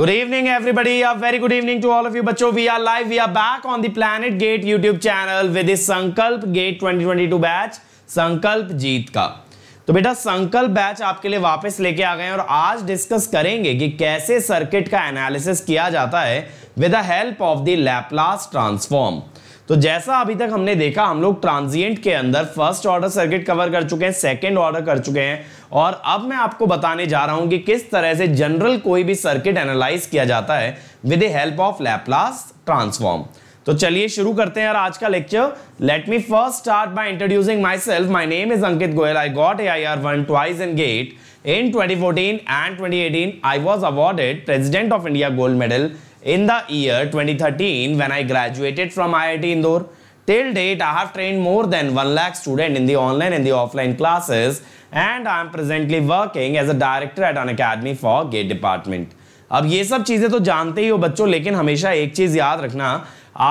Good evening everybody आप very good evening to all of you बच्चों we are live we are back on the planet GATE YouTube channel with Sankalp GATE 2022 batch Sankalp जीत का तो बेटा संकल्प batch आपके लिए वापस लेके आ गए हैं और आज डिस्कस करेंगे कि कैसे सर्किट का एनालिसिस किया जाता है with the help of the Laplace transform तो जैसा अभी तक हमने देखा हम लोग ट्रांजिएंट के अंदर फर्स्ट ऑर्डर सर्किट कवर कर चुके हैं सेकेंड ऑर्डर कर चुके हैं और अब मैं आपको बताने जा रहा हूं कि किस तरह से जनरल कोई भी सर्किट एनालाइज किया जाता है with help of Laplace transform तो चलिए शुरू करते हैं यार आज का lecture let me first start by introducing myself my name is Ankit Goyal I got A I R one twice in GATE in 2014 and 2018 I was awarded President of India gold medal In the year 2013, when I graduated from IIT Indore, till date I have trained more than 1 lakh student in the online and the offline classes and I am presently working as a director at an academy for gate department. अब ये सब चीज़ें तो जानते ही हो बच्चों लेकिन हमेशा एक चीज़ याद रखना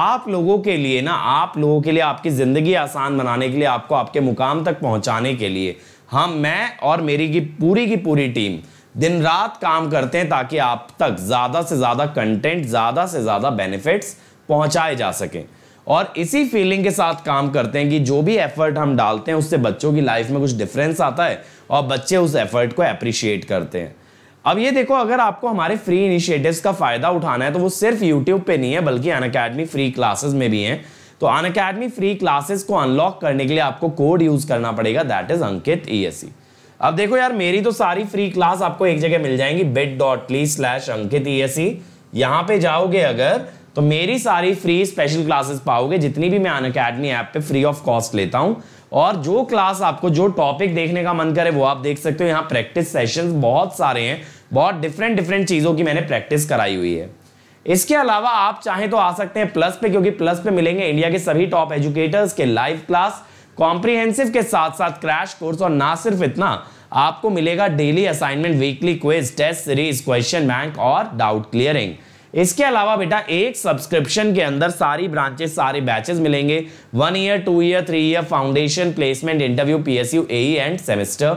आप लोगों के लिए ना आप लोगों के लिए आपकी ज़िंदगी आसान बनाने के लिए आपको आपके मुकाम तक पहुंचाने के लिए हम मैं और मेरी की पूरी की पूरी टीम दिन रात काम करते हैं ताकि आप तक ज़्यादा से ज़्यादा कंटेंट ज़्यादा से ज़्यादा बेनिफिट्स पहुंचाए जा सकें और इसी फीलिंग के साथ काम करते हैं कि जो भी एफर्ट हम डालते हैं उससे बच्चों की लाइफ में कुछ डिफरेंस आता है और बच्चे उस एफर्ट को अप्रिशिएट करते हैं अब ये देखो अगर आपको हमारे फ्री इनिशिएटिव्स का फ़ायदा उठाना है तो वो सिर्फ यूट्यूब पे नहीं है बल्कि अन अकेडमी फ्री क्लासेस में भी हैं तो अन अकेडमी फ्री क्लासेस को अनलॉक करने के लिए आपको कोड यूज़ करना पड़ेगा दैट इज़ अंकित ई अब देखो यार मेरी तो सारी फ्री क्लास आपको एक जगह मिल जाएंगी bit dot ly slash Ankit S e e. यहाँ पे जाओगे अगर तो मेरी सारी फ्री स्पेशल क्लासेस पाओगे जितनी भी मैं अन अकेडमी ऐप पे फ्री ऑफ कॉस्ट लेता हूँ और जो क्लास आपको जो टॉपिक देखने का मन करे वो आप देख सकते हो यहाँ प्रैक्टिस सेशन बहुत सारे हैं बहुत डिफरेंट डिफरेंट चीज़ों की मैंने प्रैक्टिस कराई हुई है इसके अलावा आप चाहें तो आ सकते हैं प्लस पे क्योंकि प्लस पे मिलेंगे इंडिया के सभी टॉप एजुकेटर्स के लाइव क्लास कॉम्प्रिहेंसिव के साथ साथ क्रैश कोर्स और ना सिर्फ इतना आपको मिलेगा daily assignment weekly quiz test series question bank और डाउट क्लियरिंग इसके अलावा बेटा एक सब्सक्रिप्शन के अंदर सारी ब्रांचेस सारे बैचेस मिलेंगे one year two year three year foundation placement interview PSU AE end semester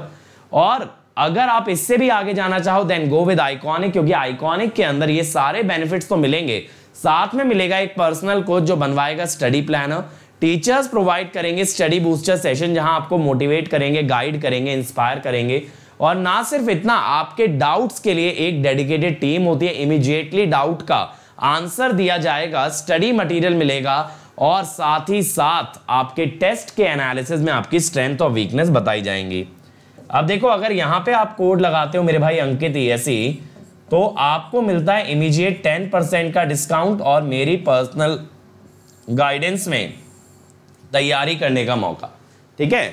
और अगर आप इससे भी आगे जाना चाहो देन गो विद आइकॉनिक क्योंकि आइकॉनिक के अंदर ये सारे बेनिफिट्स तो मिलेंगे साथ में मिलेगा एक पर्सनल कोच जो बनवाएगा स्टडी प्लानर टीचर्स प्रोवाइड करेंगे स्टडी बूस्टर सेशन जहां आपको मोटिवेट करेंगे गाइड करेंगे इंस्पायर करेंगे और ना सिर्फ इतना आपके डाउट्स के लिए एक डेडिकेटेड टीम होती है इमीजिएटली डाउट का आंसर दिया जाएगा स्टडी मटेरियल मिलेगा और साथ ही साथ आपके टेस्ट के एनालिसिस में आपकी स्ट्रेंथ और वीकनेस बताई जाएंगी अब देखो अगर यहाँ पे आप कोड लगाते हो मेरे भाई अंकित ऐसी e e, तो आपको मिलता है इमीजिएट टेन परसेंट का डिस्काउंट और मेरी पर्सनल गाइडेंस में तैयारी करने का मौका ठीक है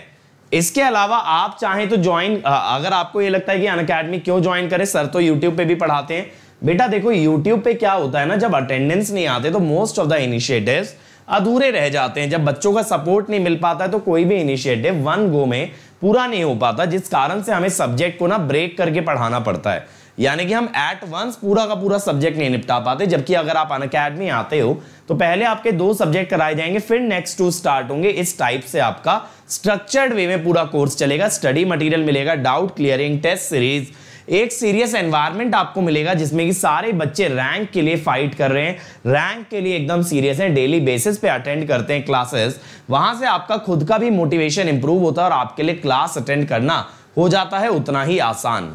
इसके अलावा आप चाहें तो ज्वाइन अगर आपको ये लगता है कि अन अकेडमी क्यों ज्वाइन करें सर तो यूट्यूब पे भी पढ़ाते हैं बेटा देखो यूट्यूब पे क्या होता है ना जब अटेंडेंस नहीं आते तो मोस्ट ऑफ द इनिशिएटिव्स अधूरे रह जाते हैं जब बच्चों का सपोर्ट नहीं मिल पाता है तो कोई भी इनिशिएटिव वन गो में पूरा नहीं हो पाता जिस कारण से हमें सब्जेक्ट को ना ब्रेक करके पढ़ाना पड़ता है यानी कि हम एट वंस पूरा का पूरा सब्जेक्ट नहीं निपटा पाते जबकि अगर आप अन अकेडमी आते हो तो पहले आपके दो सब्जेक्ट कराए जाएंगे फिर नेक्स्ट टू स्टार्ट होंगे इस टाइप से आपका स्ट्रक्चर्ड वे में पूरा कोर्स चलेगा स्टडी मटेरियल मिलेगा डाउट क्लियरिंग टेस्ट सीरीज एक सीरियस एनवायरमेंट आपको मिलेगा जिसमें कि सारे बच्चे रैंक के लिए फाइट कर रहे हैं रैंक के लिए एकदम सीरियस हैं डेली बेसिस पे अटेंड करते हैं क्लासेस वहां से आपका खुद का भी मोटिवेशन इंप्रूव होता है और आपके लिए क्लास अटेंड करना हो जाता है उतना ही आसान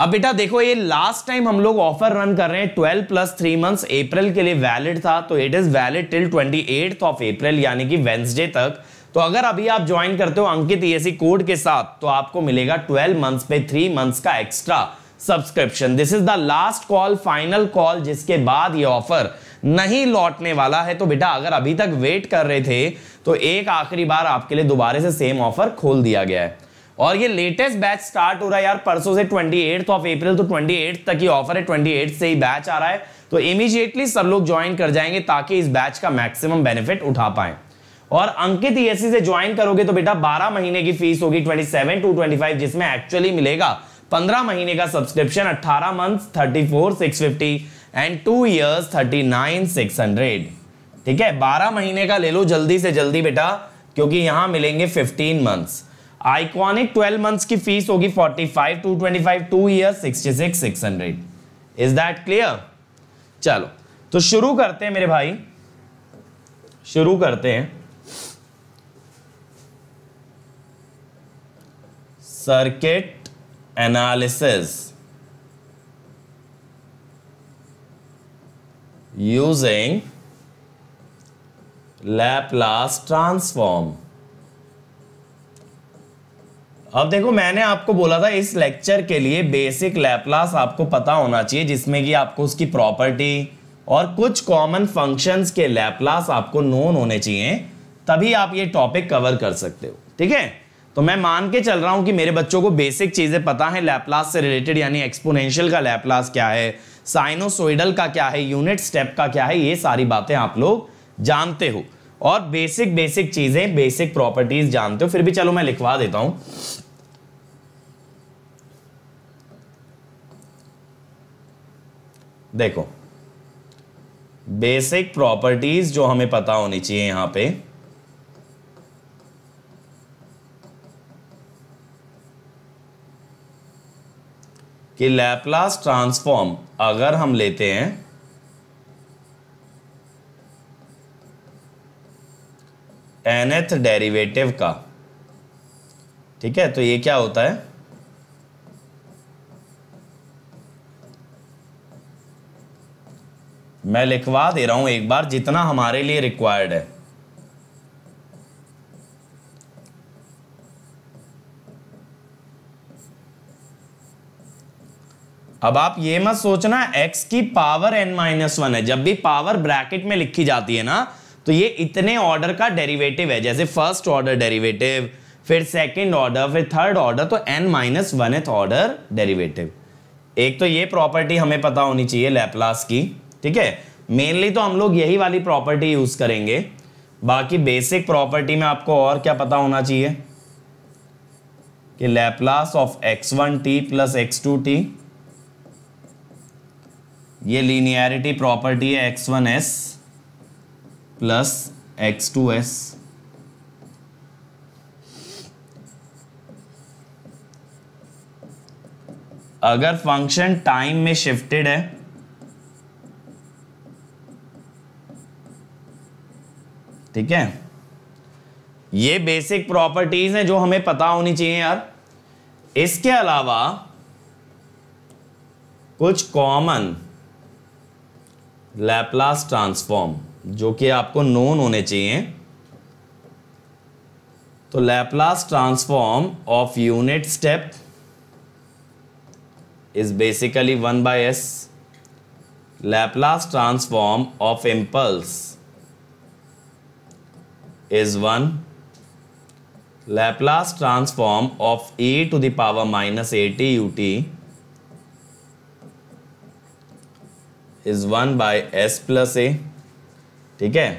अब बेटा देखो ये लास्ट टाइम हम लोग ऑफर रन कर रहे हैं 12 प्लस थ्री मंथ्स अप्रैल के लिए वैलिड था तो it is valid till 28th of April यानी कि वेंसडे तक तो अगर अभी आप ज्वाइन करते हो अंकित ईएससी e कोड के साथ तो आपको मिलेगा 12 मंथ्स पे थ्री मंथ्स का extra subscription this is the last call final call जिसके बाद ये ऑफर नहीं लौटने वाला है तो बेटा अगर अभी तक वेट कर रहे थे तो एक आखिरी बार आपके लिए दोबारा से सेम ऑफर खोल दिया गया है और ये लेटेस्ट बैच स्टार्ट हो रहा है यार परसों से ट्वेंटी एट्थ ऑफ अप्रैल तो ट्वेंटी एट तो तक ही ऑफर है ट्वेंटी एट से ही बैच आ रहा है तो इमीजिएटली सब लोग ज्वाइन कर जाएंगे ताकि इस बैच का मैक्सिमम बेनिफिट उठा पाए और अंकित ईएससी e से ज्वाइन करोगे तो बेटा 12 महीने की फीस होगी 27 टू 25 जिसमें एक्चुअली मिलेगा 15 महीने का subscription 18 month 34 650 and two years six hundred ठीक है 12 महीने का ले लो जल्दी से जल्दी बेटा क्योंकि यहां मिलेंगे 15 मंथ्स आइकॉनिक 12 मंथ्स की फीस होगी 45 five two year six hundred is that clear चलो तो शुरू करते हैं मेरे भाई शुरू करते हैं circuit analysis using Laplace transform अब देखो मैंने आपको बोला था इस लेक्चर के लिए बेसिक लैपलास आपको पता होना चाहिए जिसमें कि आपको उसकी प्रॉपर्टी और कुछ कॉमन फंक्शंस के लैपलास आपको नोन होने चाहिए तभी आप ये टॉपिक कवर कर सकते हो ठीक है तो मैं मान के चल रहा हूं कि मेरे बच्चों को बेसिक चीज़ें पता है लैपलास से रिलेटेड यानी एक्सपोनेंशियल का लैपलास क्या है साइनोसोइडल का क्या है यूनिट स्टेप का क्या है ये सारी बातें आप लोग जानते हो और बेसिक बेसिक चीजें बेसिक प्रॉपर्टीज जानते हो फिर भी चलो मैं लिखवा देता हूं देखो बेसिक प्रॉपर्टीज जो हमें पता होनी चाहिए यहां पे कि लैपलास ट्रांसफॉर्म अगर हम लेते हैं nth डेरिवेटिव का ठीक है तो ये क्या होता है मैं लिखवा दे रहा हूं एक बार जितना हमारे लिए रिक्वायर्ड है अब आप ये मत सोचना x की पावर n माइनस वन है जब भी पावर ब्रैकेट में लिखी जाती है ना तो ये इतने ऑर्डर का डेरिवेटिव है जैसे फर्स्ट ऑर्डर डेरिवेटिव फिर सेकंड ऑर्डर फिर थर्ड ऑर्डर तो n minus one order derivative एक तो ये प्रॉपर्टी हमें पता होनी चाहिए लैपलास की ठीक है मेनली तो हम लोग यही वाली प्रॉपर्टी यूज करेंगे बाकी बेसिक प्रॉपर्टी में आपको और क्या पता होना चाहिए कि Laplace of x one t plus x two t ये लीनियरिटी प्रॉपर्टी है x one s plus x two s अगर फंक्शन टाइम में शिफ्टेड है ठीक है ये बेसिक प्रॉपर्टीज हैं जो हमें पता होनी चाहिए यार इसके अलावा कुछ कॉमन लैपलास ट्रांसफॉर्म जो कि आपको नोन होने चाहिए तो Laplace transform of unit step is basically one by s Laplace transform of impulse is one Laplace transform of e to minus A T U t is one by S plus a ठीक है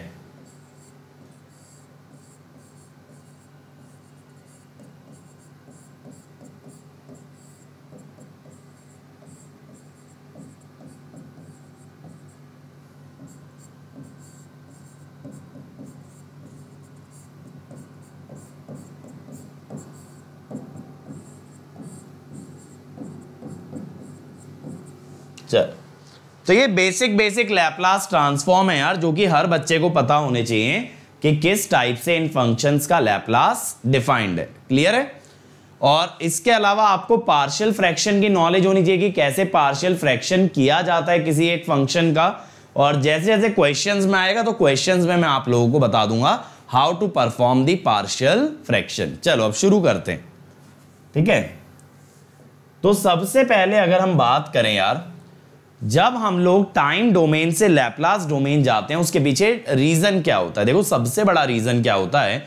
चल तो ये basic basic Laplace transform है यार जो कि हर बच्चे को पता होने चाहिए कि किस टाइप से इन फंक्शंस का लैपलास डिफाइंड है क्लियर है और इसके अलावा आपको पार्शियल फ्रैक्शन की नॉलेज होनी चाहिए कि कैसे पार्शियल फ्रैक्शन किया जाता है किसी एक फंक्शन का और जैसे जैसे क्वेश्चंस में आएगा तो क्वेश्चंस में मैं आप लोगों को बता दूंगा how to perform the partial fraction चलो अब शुरू करते हैं ठीक है तो सबसे पहले अगर हम बात करें यार जब हम लोग टाइम डोमेन से लैपलास डोमेन जाते हैं उसके पीछे रीज़न क्या होता है देखो सबसे बड़ा रीज़न क्या होता है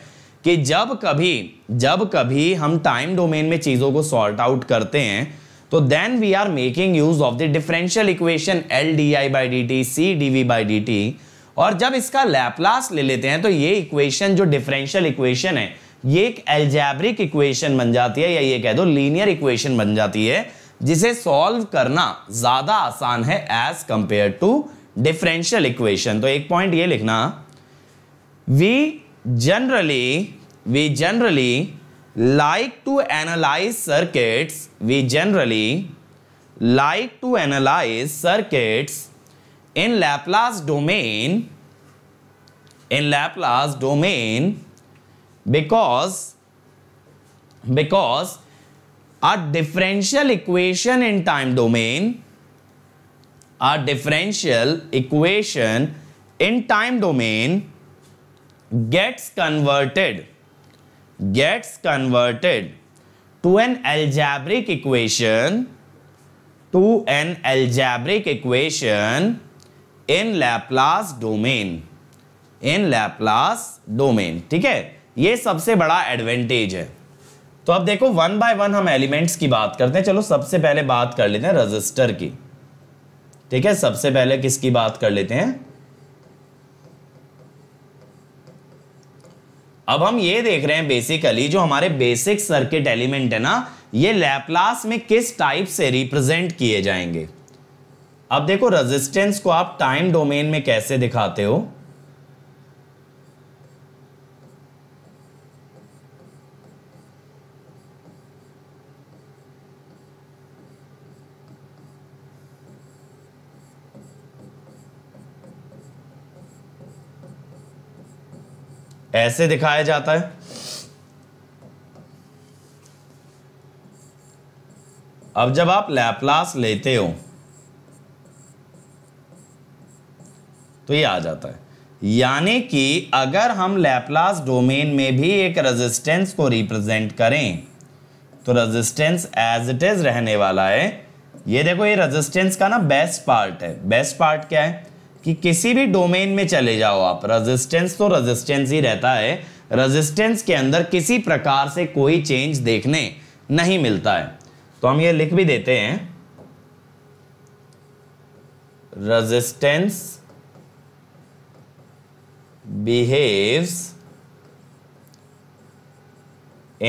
कि जब कभी जब कभी हम टाइम डोमेन में चीज़ों को सॉर्ट आउट करते हैं तो then we are making use of the differential equation L D I by D T C D V by D T और जब इसका लैपलास ले लेते हैं तो ये इक्वेशन जो डिफरेंशियल इक्वेशन है ये एक एल्जैब्रिक इक्वेशन बन जाती है या ये कह दो लीनियर इक्वेशन बन जाती है जिसे सॉल्व करना ज्यादा आसान है as compare to differential equation तो एक पॉइंट ये लिखना we generally we generally like to analyse circuits we generally like to analyse circuits in Laplace domain in Laplace domain because because a differential equation in time domain a differential equation in time domain gets converted gets converted to an algebraic equation to an algebraic equation in Laplace domain in Laplace domain ठीक है ये सबसे बड़ा advantage है तो अब देखो one by one हम एलिमेंट्स की बात करते हैं चलो सबसे पहले बात कर लेते हैं रजिस्टर की ठीक है सबसे पहले किसकी बात कर लेते हैं अब हम ये देख रहे हैं बेसिकली जो हमारे बेसिक सर्किट एलिमेंट है ना ये लैपलास में किस टाइप से रिप्रेजेंट किए जाएंगे अब देखो रेजिस्टेंस को आप टाइम डोमेन में कैसे दिखाते हो ऐसे दिखाया जाता है अब जब आप लैपलास लेते हो तो ये आ जाता है यानी कि अगर हम लैपलास डोमेन में भी एक रेजिस्टेंस को रिप्रेजेंट करें तो रेजिस्टेंस एज इट इज रहने वाला है ये देखो ये रेजिस्टेंस का ना बेस्ट पार्ट है बेस्ट पार्ट क्या है कि किसी भी डोमेन में चले जाओ आप रेजिस्टेंस तो रेजिस्टेंस ही रहता है रेजिस्टेंस के अंदर किसी प्रकार से कोई चेंज देखने नहीं मिलता है तो हम ये लिख भी देते हैं resistance behaves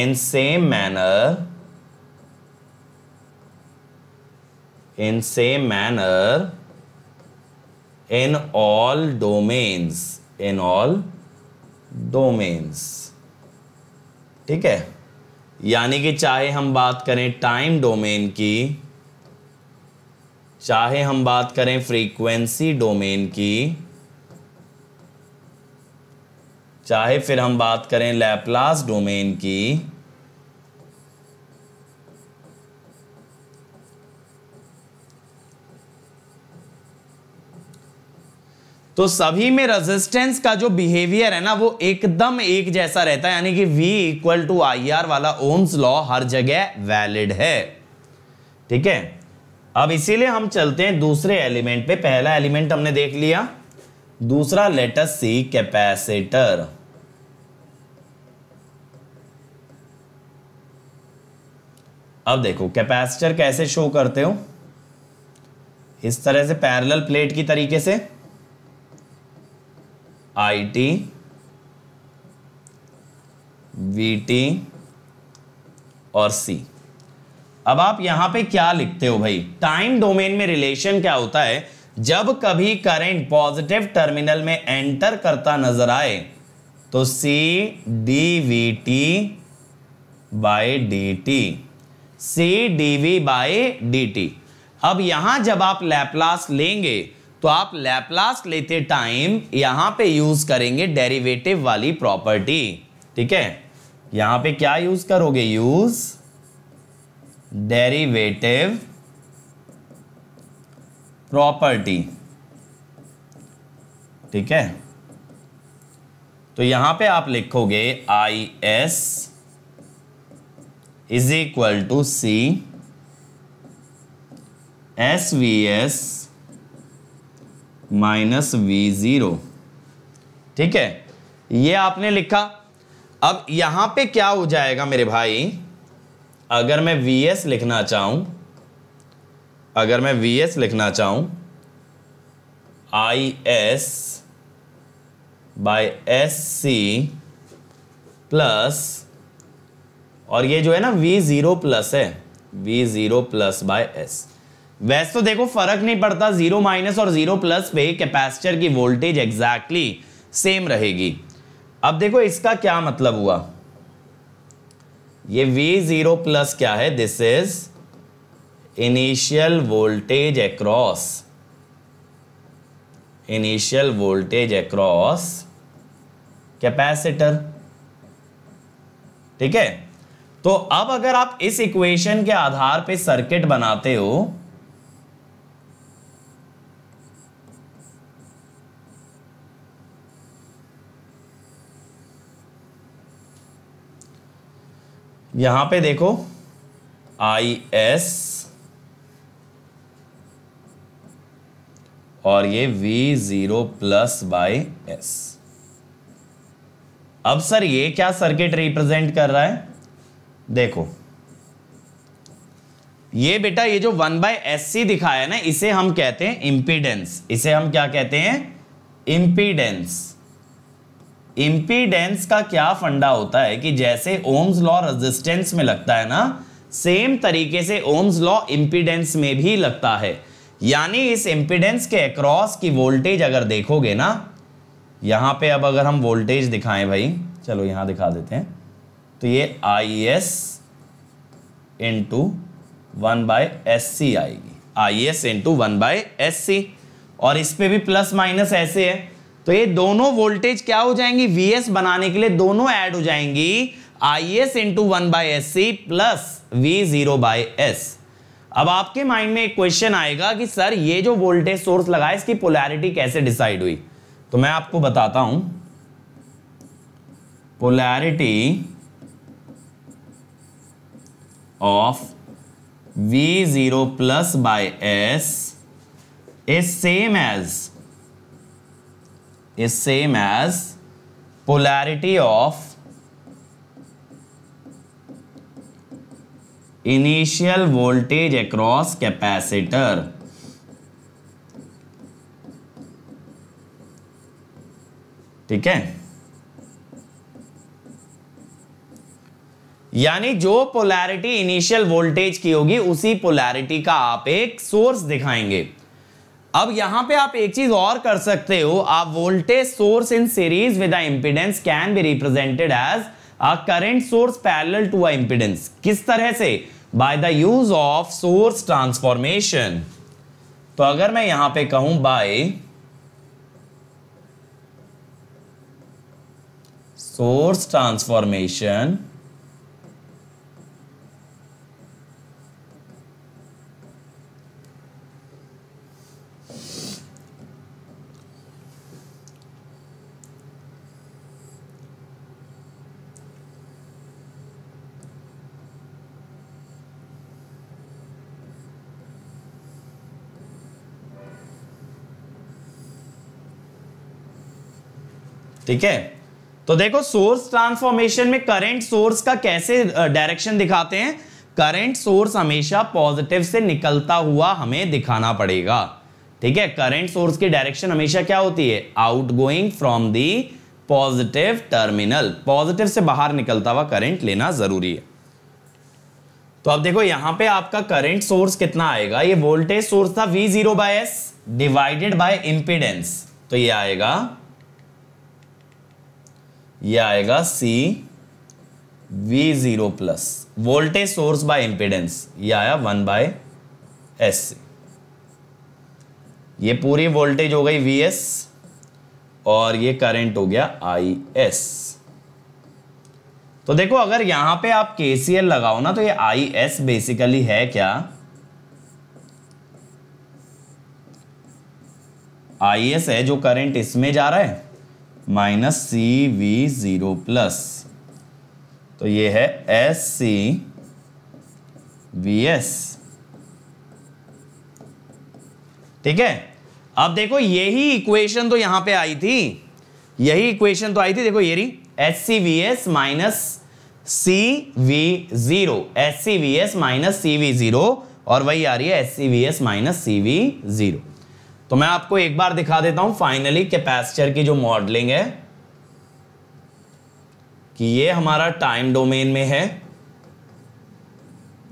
in same manner in same manner in all domains in all domains ठीक है यानी कि चाहे हम बात करें टाइम डोमेन की चाहे हम बात करें फ्रीक्वेंसी डोमेन की चाहे फिर हम बात करें लैपलास डोमेन की तो सभी में रेजिस्टेंस का जो बिहेवियर है ना वो एकदम एक जैसा रहता है यानी कि V equal to I R वाला ओम्स लॉ हर जगह वैलिड है ठीक है अब इसीलिए हम चलते हैं दूसरे एलिमेंट पे पहला एलिमेंट हमने देख लिया दूसरा लेटर सी कैपेसिटर अब देखो कैपेसिटर कैसे शो करते हो इस तरह से पैरेलल प्लेट की तरीके से आई टी वी टी और सी अब आप यहां पे क्या लिखते हो भाई टाइम डोमेन में रिलेशन क्या होता है जब कभी करंट पॉजिटिव टर्मिनल में एंटर करता नजर आए तो C D V T by D T C D V by D T अब यहां जब आप लैपलास लेंगे तो आप लैपलास्ट लेते टाइम यहां पे यूज़ करेंगे डेरिवेटिव वाली प्रॉपर्टी ठीक है यहां पे क्या यूज़ करोगे यूज़ डेरिवेटिव प्रॉपर्टी ठीक है तो यहां पे आप लिखोगे I S is equal to C S V S minus V zero ठीक है ये आपने लिखा अब यहां पे क्या हो जाएगा मेरे भाई अगर मैं वी एस लिखना चाहूं अगर मैं वी एस लिखना चाहूं I S by S C plus और ये जो है ना वी ज़ीरो प्लस है V zero plus by S वैसे तो देखो फर्क नहीं पड़ता जीरो माइनस और जीरो प्लस पे कैपेसिटर की वोल्टेज एग्जैक्टली सेम रहेगी अब देखो इसका क्या मतलब हुआ ये वी जीरो प्लस क्या है this is initial voltage across initial voltage across capacitor ठीक है तो अब अगर आप इस इक्वेशन के आधार पे सर्किट बनाते हो यहां पे देखो आई एस और ये V zero plus by S अब सर ये क्या सर्किट रिप्रेजेंट कर रहा है देखो ये बेटा ये जो वन बाय एस सी दिखाया है ना इसे हम कहते हैं इंपीडेंस इसे हम क्या कहते हैं इम्पीडेंस इम्पीडेंस का क्या फंडा होता है कि जैसे ओम्स लॉ रेजिस्टेंस में लगता है ना सेम तरीके से ओम्स लॉ इम्पीडेंस में भी लगता है यानी इस इम्पीडेंस के अक्रॉस की वोल्टेज अगर देखोगे ना यहां पे अब अगर हम वोल्टेज दिखाएं भाई चलो यहां दिखा देते हैं तो ये I S into one by S C आएगी I S into one by S C और इस पे भी प्लस माइनस ऐसे है तो ये दोनों वोल्टेज क्या हो जाएंगी एस बनाने के लिए दोनों ऐड हो जाएंगी I S into one by S C plus V zero by S अब आपके माइंड में एक क्वेश्चन आएगा कि सर ये जो वोल्टेज सोर्स लगा इसकी पोलैरिटी कैसे डिसाइड हुई तो मैं आपको बताता हूं polarity of V zero plus by S is same as is same as polarity of initial voltage across capacitor ठीक है यानी जो पोलैरिटी इनिशियल वोल्टेज की होगी उसी पोलैरिटी का आप एक सोर्स दिखाएंगे अब यहां पे आप एक चीज और कर सकते हो आप voltage source in series with impedance can be represented as a current source parallel to a किस तरह से by the use of source transformation तो अगर मैं यहां पे कहूं बाय सोर्स ट्रांसफॉर्मेशन ठीक है तो देखो सोर्स ट्रांसफॉर्मेशन में करंट सोर्स का कैसे डायरेक्शन दिखाते हैं करंट सोर्स हमेशा पॉजिटिव से निकलता हुआ हमें दिखाना पड़ेगा ठीक है करंट सोर्स की डायरेक्शन हमेशा क्या होती है outgoing from the positive terminal positive से बाहर निकलता हुआ करंट लेना जरूरी है तो अब देखो यहां पे आपका करंट सोर्स कितना आएगा ये वोल्टेज सोर्स था V zero by S divided by impedance तो ये आएगा ये आएगा C V zero plus voltage source by impedance ये आया वन बाय एस सी ये पूरी वोल्टेज हो गई वी एस और ये करंट हो गया आई एस तो देखो अगर यहां पे आप एल लगाओ ना तो ये आई एस बेसिकली है क्या आई एस है जो करंट इसमें जा रहा है minus C V zero plus तो ये है एस सी वी एस ठीक है अब देखो यही इक्वेशन तो यहां पे आई थी यही इक्वेशन तो आई थी देखो ये रही S C V S minus C V zero S C V S minus C V zero और वही आ रही है S C V S minus C V zero तो मैं आपको एक बार दिखा देता हूं फाइनली कैपेसिटर की जो मॉडलिंग है कि ये हमारा टाइम डोमेन में है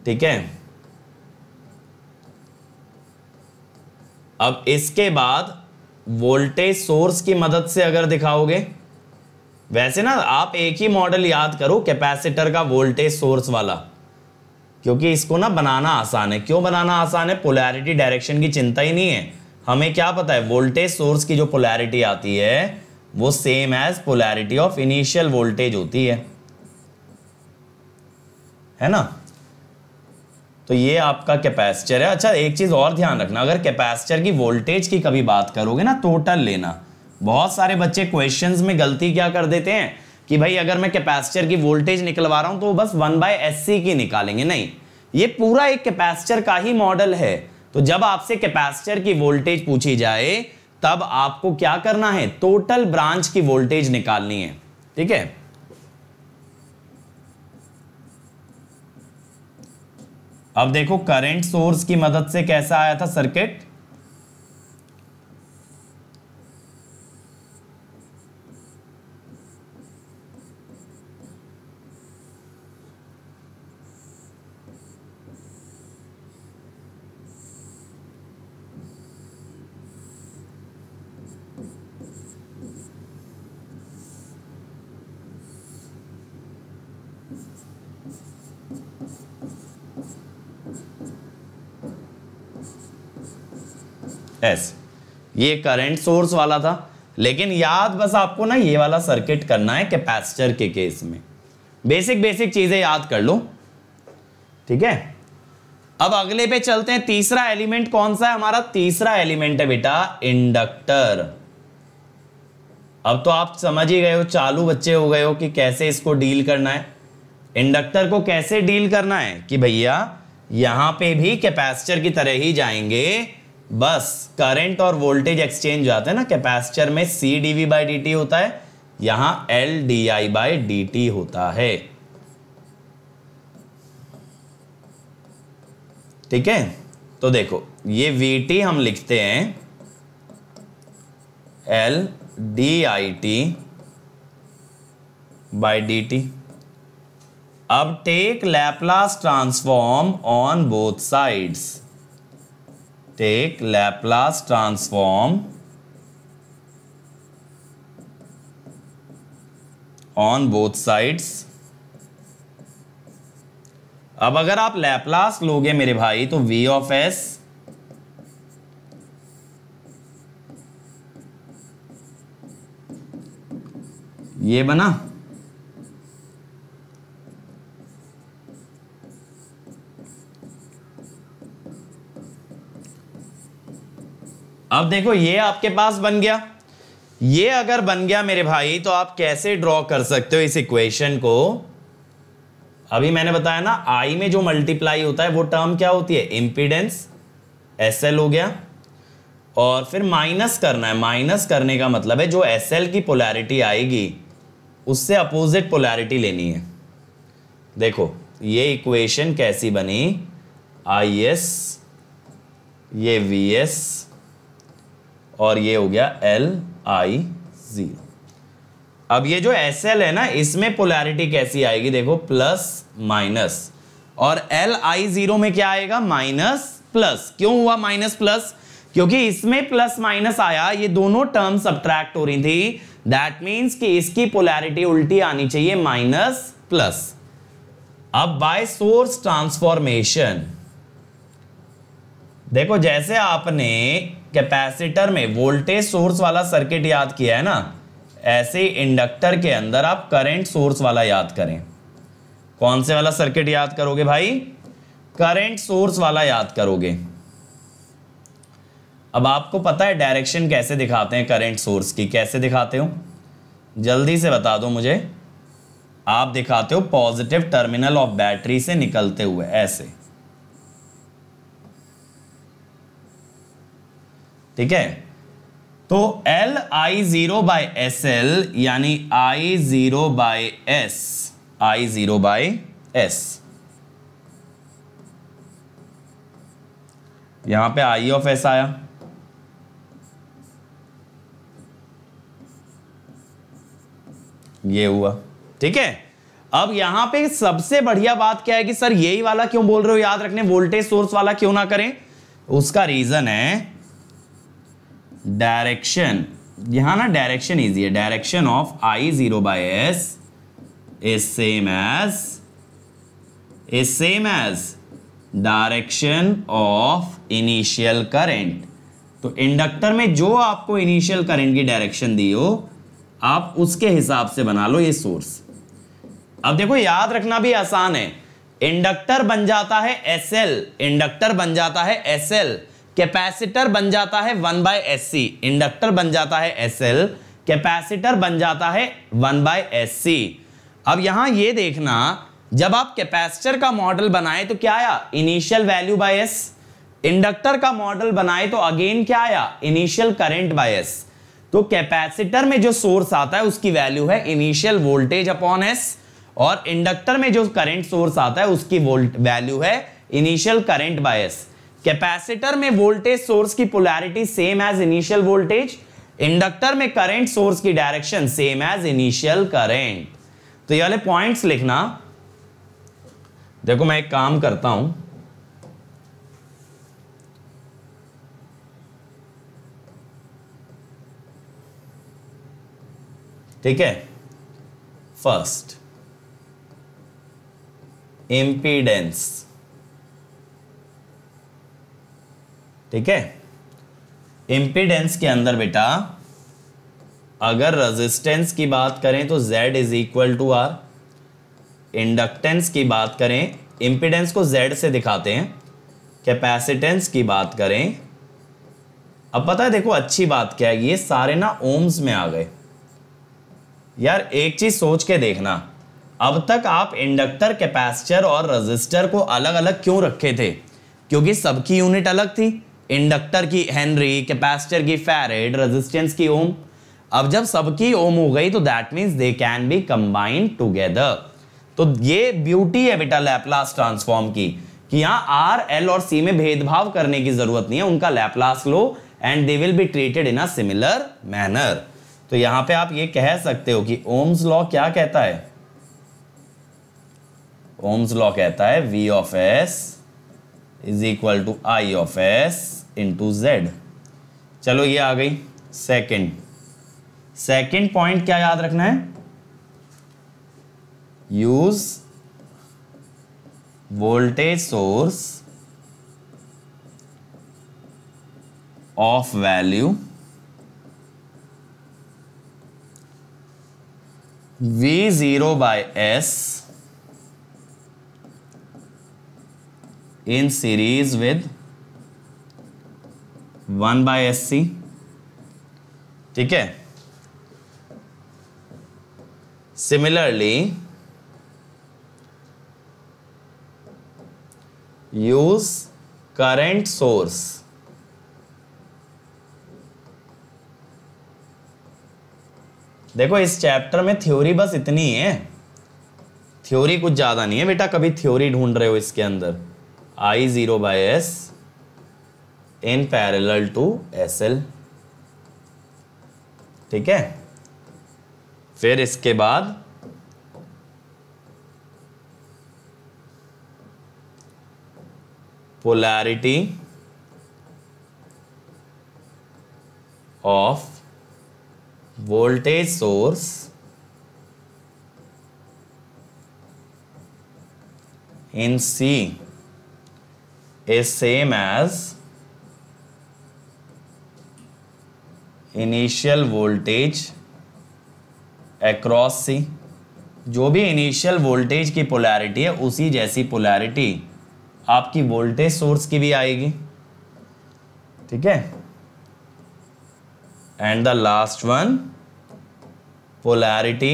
ठीक है अब इसके बाद वोल्टेज सोर्स की मदद से अगर दिखाओगे वैसे ना आप एक ही मॉडल याद करो कैपेसिटर का वोल्टेज सोर्स वाला क्योंकि इसको ना बनाना आसान है क्यों बनाना आसान है पोलैरिटी डायरेक्शन की चिंता ही नहीं है हमें क्या पता है वोल्टेज सोर्स की जो पोलैरिटी आती है वो same as polarity of initial voltage होती है है ना तो ये आपका कैपेसिटर है अच्छा एक चीज़ और ध्यान रखना अगर कैपेसिटर की वोल्टेज की कभी बात करोगे ना टोटल लेना बहुत सारे बच्चे क्वेश्चन में गलती क्या कर देते हैं कि भाई अगर मैं कैपेसिटर की वोल्टेज निकलवा रहा हूं तो बस वन बाय एस की निकालेंगे नहीं ये पूरा एक कैपेसिटर का ही मॉडल है तो जब आपसे कैपेसिटर की वोल्टेज पूछी जाए तब आपको क्या करना है टोटल ब्रांच की वोल्टेज निकालनी है ठीक है अब देखो करंट सोर्स की मदद से कैसा आया था सर्किट एस ये करंट सोर्स वाला था लेकिन याद बस आपको ना ये वाला सर्किट करना है कैपेसिटर के केस में बेसिक बेसिक चीज़ें याद कर लो ठीक है अब अगले पे चलते हैं तीसरा एलिमेंट कौन सा है हमारा तीसरा एलिमेंट है बेटा इंडक्टर अब तो आप समझ ही गए हो चालू बच्चे हो गए हो कि कैसे इसको डील करना है इंडक्टर को कैसे डील करना है कि भैया यहां पे भी कैपेसिटर की तरह ही जाएंगे बस करंट और वोल्टेज एक्सचेंज जाते हैं ना कैपेसिटर में C D V by D T होता है यहां L D I by D T होता है ठीक है तो देखो ये वी टी हम लिखते हैं L D I T by D T अब take Laplace transform on both sides take Laplace transform on both sides. अब अगर आप लैपलास लोगे मेरे भाई तो v ऑफ s ये बना अब देखो ये आपके पास बन गया ये अगर बन गया मेरे भाई तो आप कैसे ड्रॉ कर सकते हो इस इक्वेशन को अभी मैंने बताया ना आई में जो मल्टीप्लाई होता है वो टर्म क्या होती है इंपीडेंस एस एल हो गया और फिर माइनस करना है माइनस करने का मतलब है जो एस एल की पोलैरिटी आएगी उससे अपोजिट पोलैरिटी लेनी है देखो ये इक्वेशन कैसी बनी आई एस ये वी एस और ये हो गया एल आई ज़ीरो अब ये जो एस एल है ना इसमें पोलैरिटी कैसी आएगी देखो प्लस माइनस और एल आई ज़ीरो में क्या आएगा माइनस प्लस क्यों हुआ माइनस प्लस क्योंकि इसमें प्लस माइनस आया ये दोनों टर्म सब्ट्रैक्ट हो रही थी दैट मीन्स कि इसकी पोलैरिटी उल्टी आनी चाहिए माइनस प्लस अब बाय सोर्स ट्रांसफॉर्मेशन देखो जैसे आपने कैपेसिटर में वोल्टेज सोर्स वाला सर्किट याद किया है ना ऐसे इंडक्टर के अंदर आप करंट सोर्स वाला याद करें कौन से वाला सर्किट याद करोगे भाई करंट सोर्स वाला याद करोगे अब आपको पता है डायरेक्शन कैसे दिखाते हैं करंट सोर्स की कैसे दिखाते हो जल्दी से बता दो मुझे आप दिखाते हो पॉजिटिव टर्मिनल ऑफ बैटरी से निकलते हुए ऐसे ठीक है तो L I zero by S L यानी I zero by S I zero by S यहां पे आई ऑफ एस आया ये हुआ ठीक है अब यहां पे सबसे बढ़िया बात क्या है कि सर यही वाला क्यों बोल रहे हो याद रखने वोल्टेज सोर्स वाला क्यों ना करें उसका रीजन है डायरेक्शन यहां ना डायरेक्शन इजी है direction of I zero by S is same as is same as direction of initial current तो इंडक्टर में जो आपको इनिशियल करंट की डायरेक्शन दी हो आप उसके हिसाब से बना लो ये सोर्स अब देखो याद रखना भी आसान है इंडक्टर बन जाता है एस एल इंडक्टर बन जाता है एस एल कैपेसिटर बन जाता है one by S C inductor बन जाता है एस एल कैपेसिटर बन जाता है वन बाय एस सी अब यहां ये देखना जब आप कैपेसिटर का मॉडल बनाए तो क्या आया initial value by S inductor का मॉडल बनाए तो अगेन क्या आया इनिशियल करेंट बाय एस तो कैपेसिटर में जो सोर्स आता है उसकी वैल्यू है इनिशियल वोल्टेज अपॉन एस और इंडक्टर में जो करेंट सोर्स आता है उसकी वोल्ट वैल्यू है initial current by S capacitor में वोल्टेज सोर्स की polarity same as initial voltage inductor में करंट सोर्स की direction same as initial current तो ये वाले पॉइंट्स लिखना देखो मैं एक काम करता हूं ठीक है फर्स्ट इंपीडेंस ठीक है इंपीडेंस के अंदर बेटा अगर रेजिस्टेंस की बात करें तो Z is equal to R inductance की बात करें इंपीडेंस को Z से दिखाते हैं कैपेसिटेंस की बात करें अब पता है देखो अच्छी बात क्या है ये सारे ना ओम्स में आ गए यार एक चीज सोच के देखना अब तक आप इंडक्टर कैपेसिटर और रजिस्टर को अलग अलग क्यों रखे थे क्योंकि सबकी यूनिट अलग थी इंडक्टर की हेनरी कैपेसिटर की फेरेड रेजिस्टेंस की ओम अब जब सबकी ओम हो गई तो that means they can be combined together तो ये ब्यूटी है बेटा लैपलास ट्रांसफॉर्म की कि यहाँ आर एल और सी में भेदभाव करने की जरूरत नहीं है उनका लैपलास लो and they will be treated in a similar manner तो यहां पे आप ये कह सकते हो कि ओम्स लॉ क्या कहता है ओम्स लॉ कहता है V of S is equal to I of S into Z चलो ये आ गई सेकंड सेकंड पॉइंट क्या याद रखना है use voltage source of value V zero by S in series with one by S C ठीक है सिमिलरली यूज करेंट सोर्स देखो इस चैप्टर में थ्योरी बस इतनी है थ्योरी कुछ ज़्यादा नहीं है बेटा कभी थ्योरी ढूंढ रहे हो इसके अंदर I zero by S in parallel to S L ठीक है फिर इसके बाद polarity of voltage source in C is same as initial voltage across C जो भी इनिशियल वोल्टेज की पोलैरिटी है उसी जैसी पोलैरिटी आपकी वोल्टेज सोर्स की भी आएगी ठीक है and the last one polarity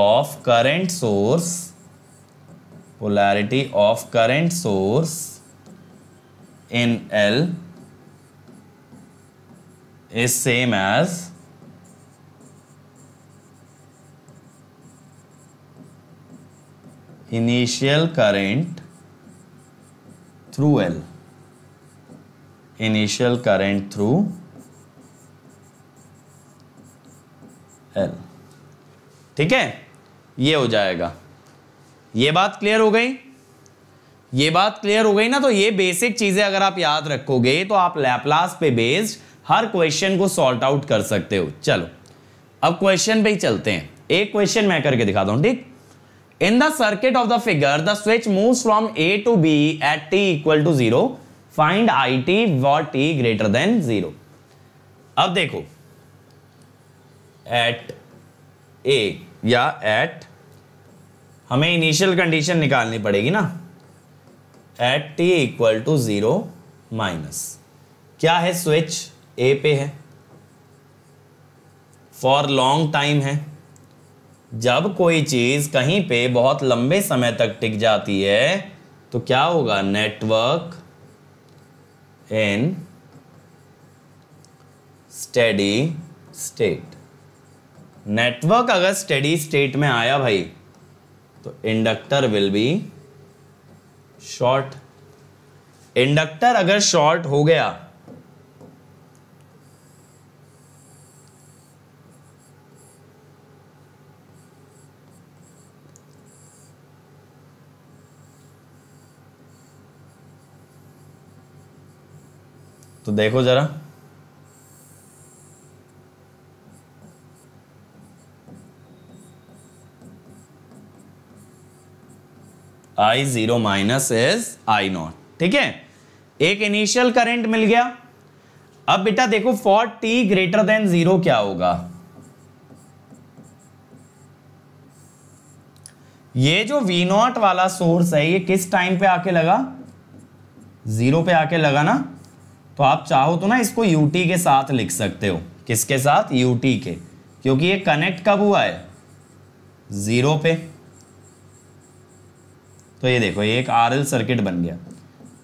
of current source polarity of current source in L is same as initial current through L. Initial current through L. ठीक है ये हो जाएगा ये बात क्लियर हो गई ये बात क्लियर हो गई ना तो ये बेसिक चीजें अगर आप याद रखोगे तो आप लैपलास पे बेस्ड हर क्वेश्चन को सॉल्ट आउट कर सकते हो चलो अब क्वेश्चन पे ही चलते हैं एक क्वेश्चन मैं करके दिखाता हूं ठीक in the circuit of the figure the switch move from A to B at T equal to zero find I T what T greater than zero अब देखो एट ए या एट हमें इनिशियल कंडीशन निकालनी पड़ेगी ना at T equal to zero minus क्या है switch ए पे है फॉर लॉन्ग टाइम है जब कोई चीज़ कहीं पे बहुत लंबे समय तक टिक जाती है तो क्या होगा network in steady state network अगर स्टेडी स्टेट में आया भाई तो inductor will be short inductor अगर शॉर्ट हो गया तो देखो ज़रा I zero minus is I not ठीक है एक इनिशियल करंट मिल गया अब बेटा देखो for T greater than zero क्या होगा ये जो वी नॉट वाला सोर्स है ये किस टाइम पे आके लगा जीरो पे आके लगा ना तो आप चाहो तो ना इसको यू टी के साथ लिख सकते हो किसके साथ यू टी के क्योंकि ये कनेक्ट कब हुआ है ज़ीरो पे तो ये देखो ये एक आर एल सर्किट बन गया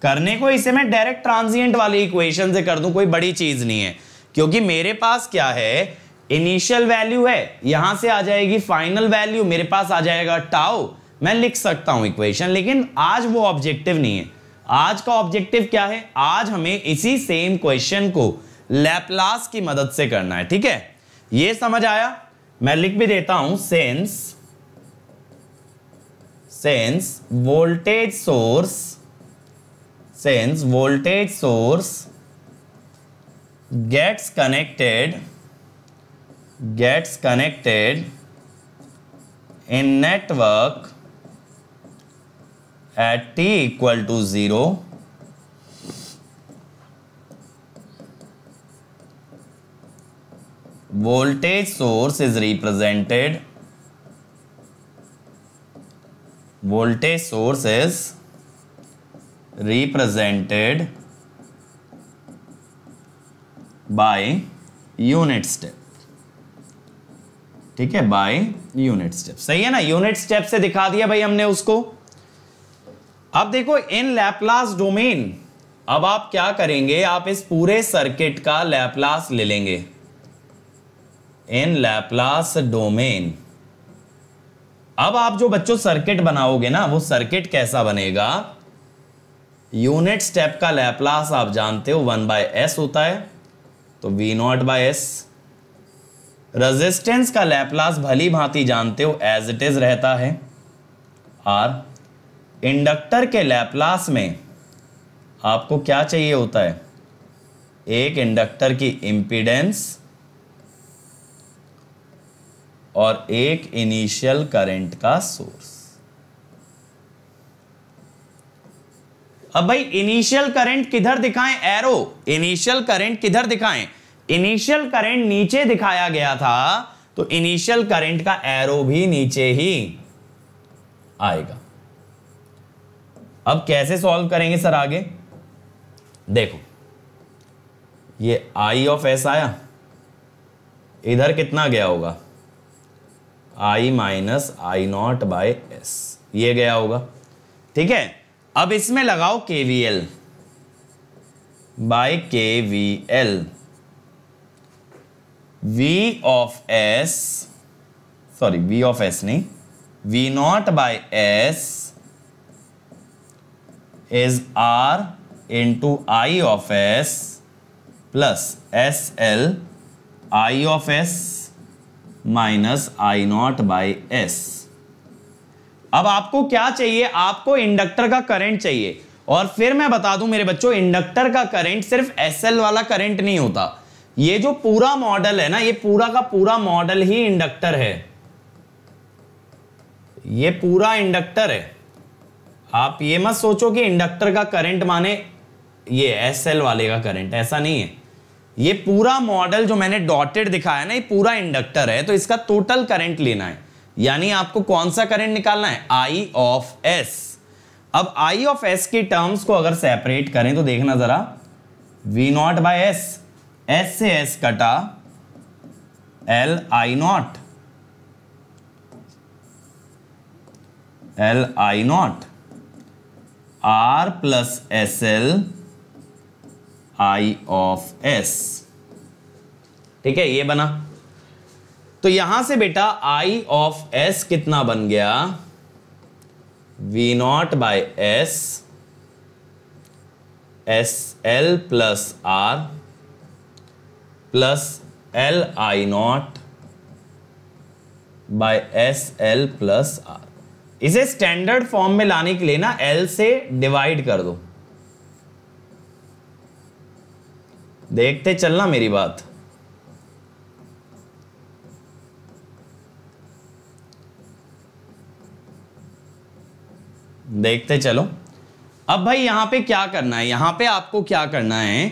करने को इसे मैं डायरेक्ट ट्रांजिएंट वाली इक्वेशन से कर दूं कोई बड़ी चीज़ नहीं है क्योंकि मेरे पास क्या है इनिशियल वैल्यू है यहां से आ जाएगी फाइनल वैल्यू मेरे पास आ जाएगा टाओ मैं लिख सकता हूं इक्वेशन लेकिन आज वो ऑब्जेक्टिव नहीं है आज का ऑब्जेक्टिव क्या है आज हमें इसी सेम क्वेश्चन को लैपलास की मदद से करना है ठीक है ये समझ आया मैं लिख भी देता हूं since since voltage source since voltage source gets connected gets connected in network at T equal to zero voltage source is represented voltage source is represented by unit step ठीक है बाय यूनिट स्टेप सही है ना unit step से दिखा दिया भाई हमने उसको अब देखो इन लैपलास डोमेन अब आप क्या करेंगे आप इस पूरे सर्किट का लैपलास ले लेंगे इन लैपलास डोमेन अब आप जो बच्चों सर्किट बनाओगे ना वो सर्किट कैसा बनेगा यूनिट स्टेप का लैपलास आप जानते हो वन बाय एस होता है तो V not by S resistance का लैपलास भली भांति जानते हो एज इट इज रहता है आर इंडक्टर के लैपलास में आपको क्या चाहिए होता है एक इंडक्टर की इंपीडेंस और एक इनिशियल करंट का सोर्स अब भाई इनिशियल करंट किधर दिखाएं एरो इनिशियल करंट किधर दिखाएं इनिशियल करंट नीचे दिखाया गया था तो इनिशियल करंट का एरो भी नीचे ही आएगा अब कैसे सॉल्व करेंगे सर आगे देखो ये आई ऑफ एस आया इधर कितना गया होगा I minus I not by S ये गया होगा ठीक है अब इसमें लगाओ K V L by K V L V of S sorry V of S नहीं V not by S is R into I of S plus SL I of S minus I not by S अब आपको क्या चाहिए आपको inductor का current चाहिए और फिर मैं बता दूं मेरे बच्चों इंडक्टर का करंट सिर्फ एस एल वाला करंट नहीं होता ये जो पूरा मॉडल है ना ये पूरा का पूरा मॉडल ही इंडक्टर है ये पूरा इंडक्टर है आप ये मत सोचो कि इंडक्टर का करंट माने ये एस एल वाले का करंट ऐसा नहीं है ये पूरा मॉडल जो मैंने डॉटेड दिखाया ना ये पूरा इंडक्टर है तो इसका टोटल करंट लेना है यानी आपको कौन सा करंट निकालना है आई ऑफ एस अब आई ऑफ एस के टर्म्स को अगर सेपरेट करें तो देखना जरा V not by S S से एस कटा L I not L I not R plus S L I of S ठीक है ये बना तो यहां से बेटा आई ऑफ एस कितना बन गया V not by S S L plus R plus L I not by S L plus R इसे स्टैंडर्ड फॉर्म में लाने के लिए ना एल से डिवाइड कर दो देखते चलना मेरी बात देखते चलो अब भाई यहां पे क्या करना है यहां पे आपको क्या करना है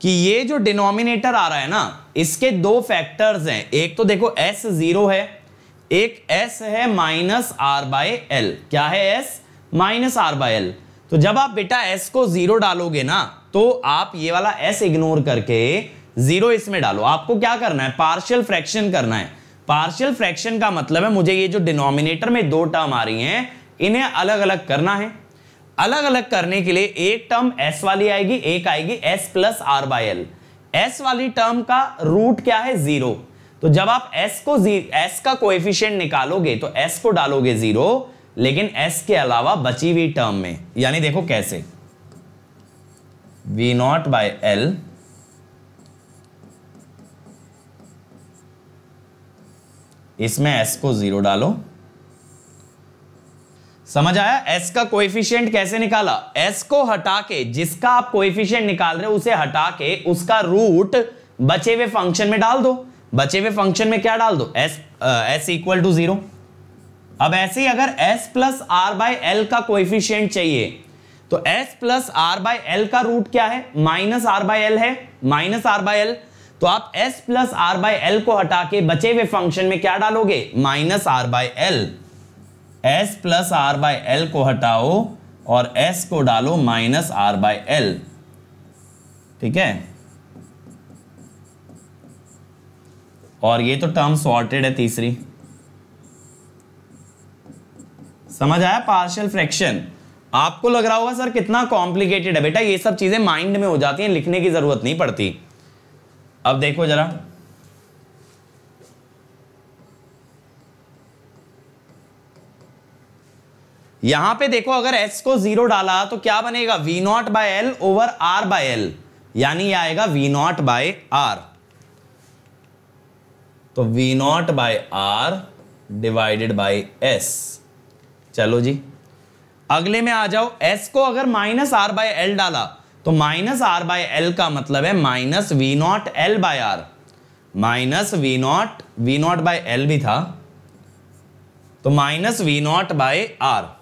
कि ये जो डिनोमिनेटर आ रहा है ना इसके दो फैक्टर्स हैं एक तो देखो एस जीरो है एक एस है माइनस आर बाय एल क्या है S minus R by L तो जब आप बेटा एस को जीरो डालोगे ना तो आप ये वाला एस इग्नोर करके जीरो इसमें डालो आपको क्या करना है पार्शियल फ्रैक्शन करना है पार्शियल फ्रैक्शन का मतलब है मुझे ये जो डिनोमिनेटर में दो टर्म आ रही हैं इन्हें अलग अलग करना है अलग अलग करने के लिए एक टर्म एस वाली आएगी एक आएगी S plus R by L S वाली टर्म का रूट क्या है जीरो तो जब आप s को s का कोएफिशिएंट निकालोगे तो s को डालोगे जीरो लेकिन s के अलावा बची हुई टर्म में यानी देखो कैसे v नॉट बाय एल इसमें s को जीरो डालो समझ आया s का कोएफिशिएंट कैसे निकाला s को हटा के जिसका आप कोएफिशिएंट निकाल रहे हो उसे हटा के उसका रूट बचे हुए फंक्शन में डाल दो बचे हुए फंक्शन में क्या डाल दो S S equal to zero अब ऐसे ही अगर s plus R by L का कोएफिशिएंट चाहिए तो s plus R by L का रूट क्या है माइनस आर बाई एल है माइनस आर बाई एल तो आप s plus R by L को हटा के बचे हुए फंक्शन में क्या डालोगे minus R by L S plus R by L को हटाओ और s को डालो माइनस आर बाई एल ठीक है और ये तो टर्म सॉर्टेड है तीसरी समझ आया पार्शियल फ्रैक्शन आपको लग रहा होगा सर कितना कॉम्प्लिकेटेड है बेटा ये सब चीजें माइंड में हो जाती हैं लिखने की जरूरत नहीं पड़ती अब देखो जरा यहां पे देखो अगर s को जीरो डाला तो क्या बनेगा v not by L over r by L यानी आएगा v नॉट बाय आर तो V not by R divided by S चलो जी अगले में आ जाओ एस को अगर माइनस आर बाय एल डाला तो माइनस आर बाय एल का मतलब है minus V not L by R minus V not V not by L भी था तो minus V not by R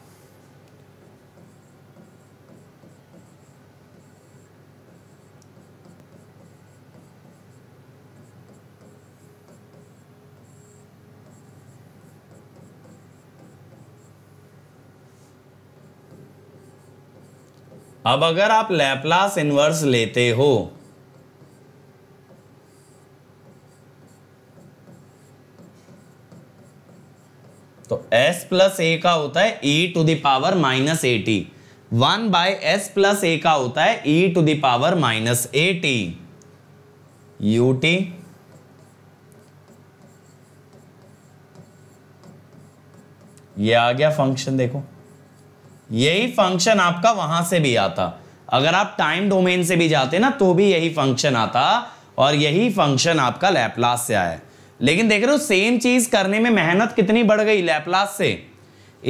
अब अगर आप लैपलास इनवर्स लेते हो तो s प्लस ए का होता है e to the power minus A T one by S plus A का होता है e to the power minus A T U T ये आ गया फंक्शन देखो यही फंक्शन आपका वहां से भी आता अगर आप टाइम डोमेन से भी जाते ना तो भी यही फंक्शन आता और यही फंक्शन आपका लैपलास से आया लेकिन देख रहे हो सेम चीज करने में मेहनत कितनी बढ़ गई लैपलास से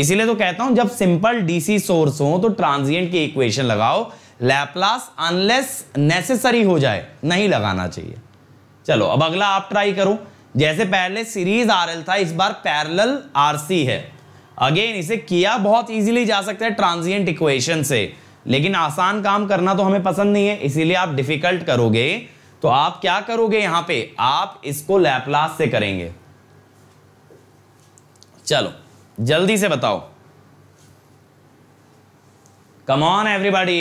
इसीलिए तो कहता हूं जब सिंपल डीसी सोर्स हो तो ट्रांजिएंट की इक्वेशन लगाओ लैपलास अनलेस नेसेसरी हो जाए नहीं लगाना चाहिए चलो अब अगला आप ट्राई करो जैसे पहले सीरीज एल था इस बार पैरेलल आरसी है अगेन इसे किया बहुत इजीली जा सकता है ट्रांजिएंट इक्वेशन से लेकिन आसान काम करना तो हमें पसंद नहीं है इसीलिए आप डिफिकल्ट करोगे तो आप क्या करोगे यहां पे आप इसको लैपलास से करेंगे चलो जल्दी से बताओ come on everybody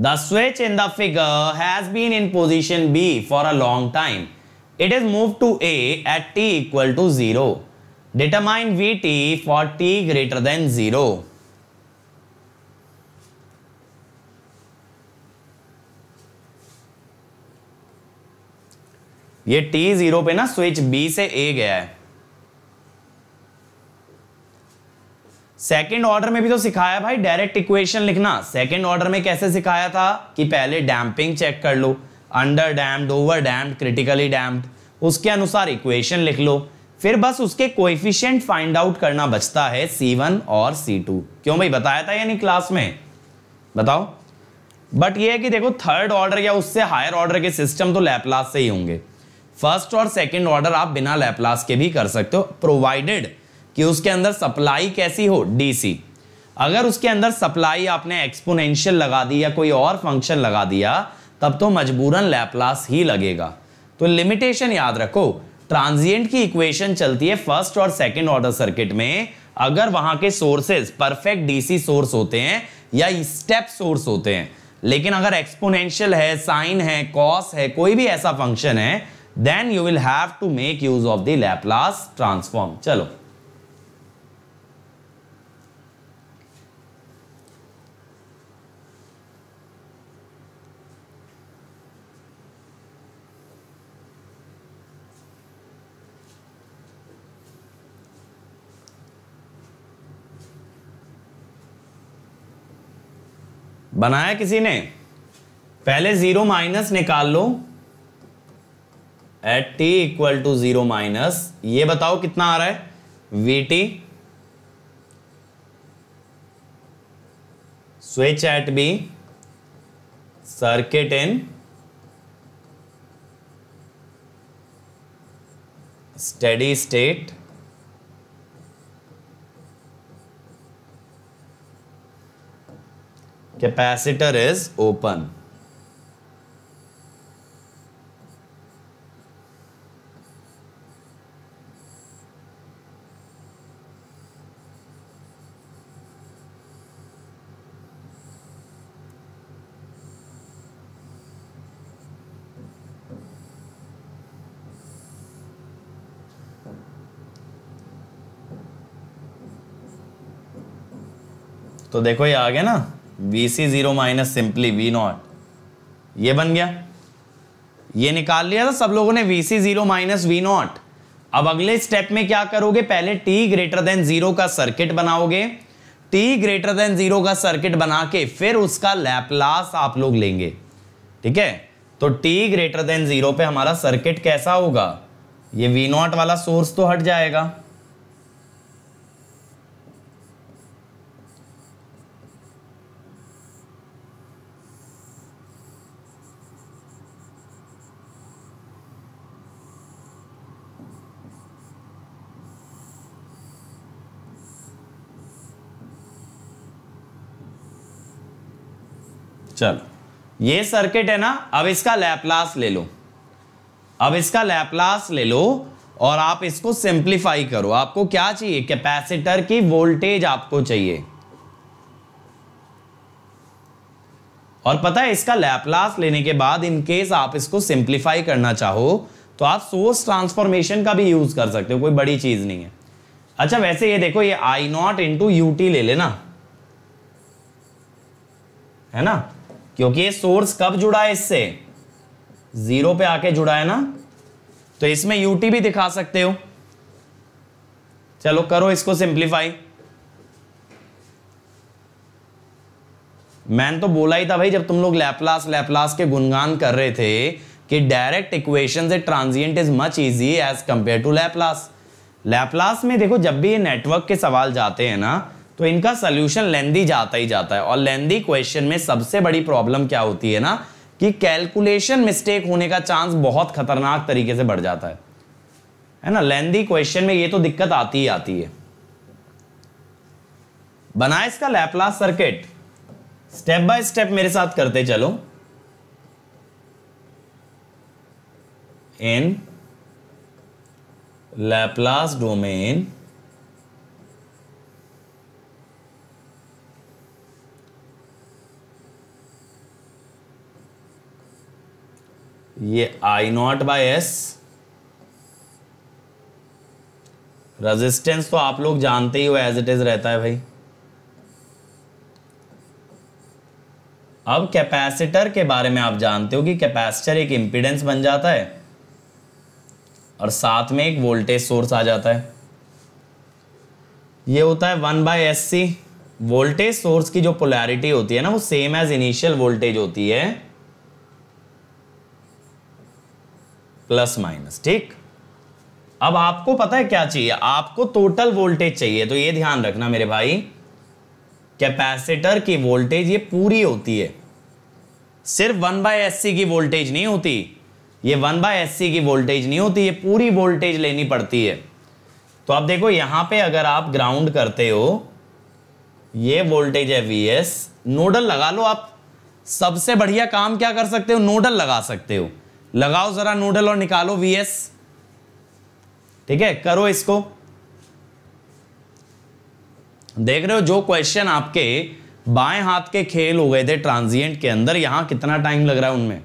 the switch in the figure has been in position B for a long time it is move to A at T equal to zero determine Vt for t greater than 0. ये t zero पे ना switch B से A गया है second order में भी तो सिखाया भाई डायरेक्ट इक्वेशन लिखना सेकेंड ऑर्डर में कैसे सिखाया था कि पहले डैम्पिंग चेक कर लो under damped over damped critically damped उसके अनुसार इक्वेशन लिख लो फिर बस उसके कोएफिशिएंट फाइंड आउट करना बचता है C1 और C2 क्यों भाई बताया था यानी क्लास में बताओ बट ये है कि देखो थर्ड ऑर्डर या उससे हायर ऑर्डर के सिस्टम तो लैपलास से ही होंगे फर्स्ट और सेकंड ऑर्डर आप बिना लैपलास के भी कर सकते हो प्रोवाइडेड कि उसके अंदर सप्लाई कैसी हो डीसी अगर उसके अंदर सप्लाई आपने एक्सपोनेंशियल लगा दी या कोई और फंक्शन लगा दिया तब तो मजबूरन लैपलास ही लगेगा तो लिमिटेशन याद रखो ट्रांजिएंट की इक्वेशन चलती है फर्स्ट और सेकेंड ऑर्डर सर्किट में अगर वहां के सोर्सेज परफेक्ट डीसी सोर्स होते हैं या स्टेप सोर्स होते हैं लेकिन अगर एक्सपोनेंशियल है साइन है कॉस है कोई भी ऐसा फंक्शन है then you will have to make use of the Laplace transform चलो बनाया किसी ने पहले जीरो माइनस निकाल लो at T equal to zero minus ये बताओ कितना आ रहा है V T switch at B circuit in steady state capacitor is open तो देखो ये आ गया ना V C zero minus simply V not ये बन गया ये निकाल लिया था सब लोगों ने V C zero minus V not अब अगले स्टेप में क्या करोगे पहले टी ग्रेटर देन जीरो का सर्किट बनाओगे टी ग्रेटर देन जीरो का सर्किट बना के फिर उसका लैपलास आप लोग लेंगे ठीक है तो टी ग्रेटर देन जीरो पे हमारा सर्किट कैसा होगा ये वी नॉट वाला सोर्स तो हट जाएगा चलो ये सर्किट है ना अब इसका लैपलास ले लो अब इसका लैपलास ले लो और आप इसको सिंप्लीफाई करो आपको क्या चाहिए कैपेसिटर की वोल्टेज आपको चाहिए और पता है इसका लैपलास लेने के बाद इन केस आप इसको सिंप्लीफाई करना चाहो तो आप सोर्स ट्रांसफॉर्मेशन का भी यूज कर सकते हो कोई बड़ी चीज नहीं है अच्छा वैसे ये देखो ये आई नॉट इंटू यू ले लेना है ना क्योंकि ये सोर्स कब जुड़ा है इससे जीरो पे आके जुड़ा है ना तो इसमें यूटी भी दिखा सकते हो चलो करो इसको सिंप्लीफाई मैंने तो बोला ही था भाई जब तुम लोग लैपलास लैपलास के गुणगान कर रहे थे कि डायरेक्ट इक्वेशन से transient is much easy as compare to Laplace Laplace में देखो जब भी ये नेटवर्क के सवाल जाते हैं ना तो इनका सोल्यूशन लेंदी जाता ही जाता है और लेंदी क्वेश्चन में सबसे बड़ी प्रॉब्लम क्या होती है ना कि कैलकुलेशन मिस्टेक होने का चांस बहुत खतरनाक तरीके से बढ़ जाता है है ना लेंदी क्वेश्चन में ये तो दिक्कत आती ही आती है बना इसका Laplace circuit step by step मेरे साथ करते चलो इन लैपलास डोमेन ये I not by S resistance तो आप लोग जानते ही हो एज इट इज रहता है भाई अब कैपेसिटर के बारे में आप जानते हो कि कैपेसिटर एक इंपीडेंस बन जाता है और साथ में एक वोल्टेज सोर्स आ जाता है ये होता है one by S C voltage source की जो पोलैरिटी होती है ना वो सेम एज इनिशियल वोल्टेज होती है प्लस माइनस ठीक अब आपको पता है क्या चाहिए आपको टोटल वोल्टेज चाहिए तो ये ध्यान रखना मेरे भाई कैपेसिटर की वोल्टेज ये पूरी होती है सिर्फ वन बाय एस की वोल्टेज नहीं होती ये वन बाय एस की वोल्टेज नहीं होती ये पूरी वोल्टेज लेनी पड़ती है तो आप देखो यहां पे अगर आप ग्राउंड करते हो ये वोल्टेज है वी एस नोडल लगा लो आप सबसे बढ़िया काम क्या कर सकते हो नोडल लगा सकते हो लगाओ जरा नूडल और निकालो वीएस ठीक है करो इसको देख रहे हो जो क्वेश्चन आपके बाएं हाथ के खेल हो गए थे ट्रांजिएंट के अंदर यहां कितना टाइम लग रहा है उनमें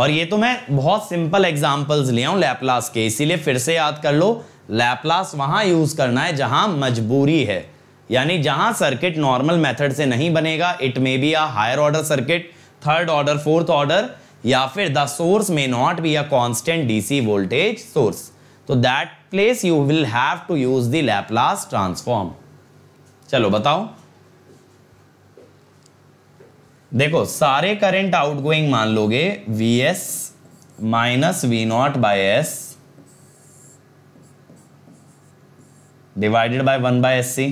और ये तो मैं बहुत सिंपल एग्जांपल्स लिया हूं लैपलास के इसीलिए फिर से याद कर लो लैपलास वहां यूज करना है जहां मजबूरी है यानी जहां सर्किट नॉर्मल मेथड से नहीं बनेगा it may be a higher order circuit third order fourth order या फिर the source may not be a constant DC voltage source तो that place you will have to use the Laplace transform चलो बताओ देखो सारे current outgoing मान लोगे V S minus V not by S divided by one by S C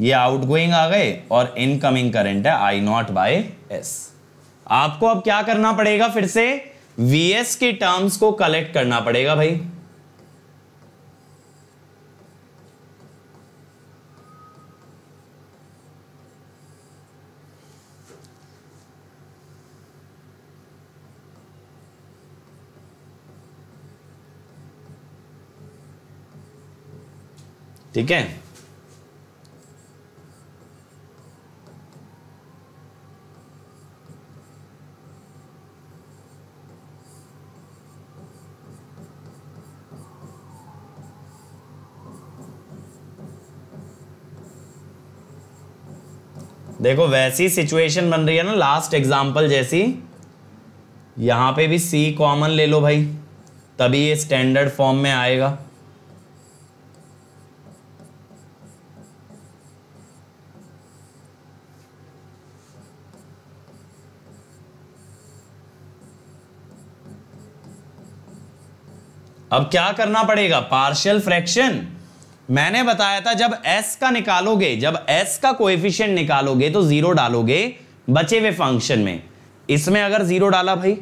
ये outgoing आ गए और इनकमिंग करंट है आई नॉट बाय एस आपको अब क्या करना पड़ेगा फिर से वीएस के टर्म्स को कलेक्ट करना पड़ेगा भाई ठीक है देखो वैसी सिचुएशन बन रही है ना लास्ट एग्जाम्पल जैसी यहां पे भी सी कॉमन ले लो भाई तभी ये स्टैंडर्ड फॉर्म में आएगा अब क्या करना पड़ेगा पार्शियल फ्रैक्शन मैंने बताया था जब एस का निकालोगे जब एस का कोएफिशिएंट निकालोगे तो जीरो डालोगे बचे हुए फंक्शन में इसमें अगर जीरो डाला भाई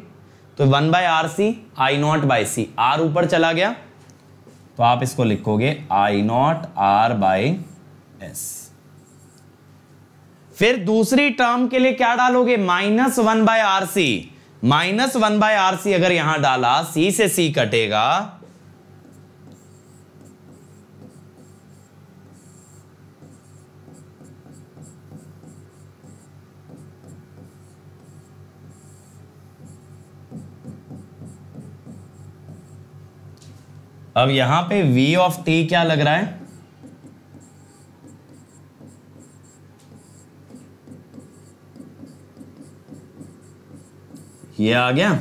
तो one by R C I not by C R ऊपर चला गया तो आप इसको लिखोगे I not R by S फिर दूसरी टर्म के लिए क्या डालोगे minus one by R C minus one by R C अगर यहां डाला सी से सी कटेगा अब यहां पे v ऑफ t क्या लग रहा है ये आ गया